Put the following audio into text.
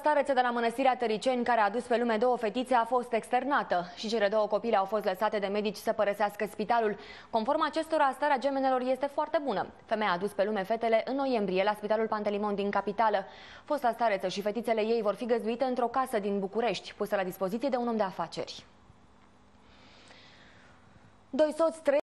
Starețe de la Mănăstirea Tăriceni, care a dus pe lume două fetițe, a fost externată și cele două copile au fost lăsate de medici să părăsească spitalul. Conform acestora, starea gemenelor este foarte bună. Femeia a dus pe lume fetele în noiembrie la Spitalul Pantelimon din capitală. Fosta stareță și fetițele ei vor fi găzduite într-o casă din București, pusă la dispoziție de un om de afaceri. Doi soți, trei